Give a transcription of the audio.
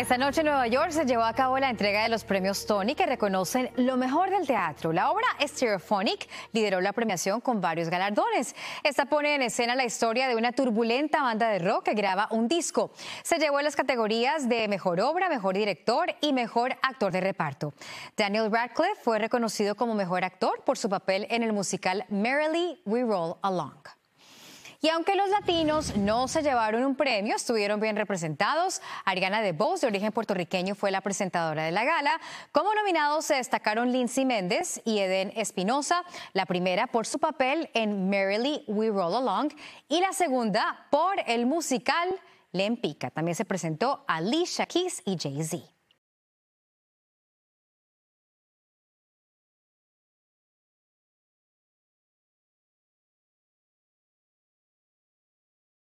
Esta noche en Nueva York se llevó a cabo la entrega de los premios Tony que reconocen lo mejor del teatro. La obra Stereophonic lideró la premiación con varios galardones. Esta pone en escena la historia de una turbulenta banda de rock que graba un disco. Se llevó a las categorías de mejor obra, mejor director y mejor actor de reparto. Daniel Radcliffe fue reconocido como mejor actor por su papel en el musical Merrily We Roll Along. Y aunque los latinos no se llevaron un premio, estuvieron bien representados. Ariana DeVos, de origen puertorriqueño, fue la presentadora de la gala. Como nominados se destacaron Lindsay Méndez y Eden Espinosa, la primera por su papel en Merrily We Roll Along y la segunda por el musical Lempica. También se presentó Alicia Keys y Jay-Z.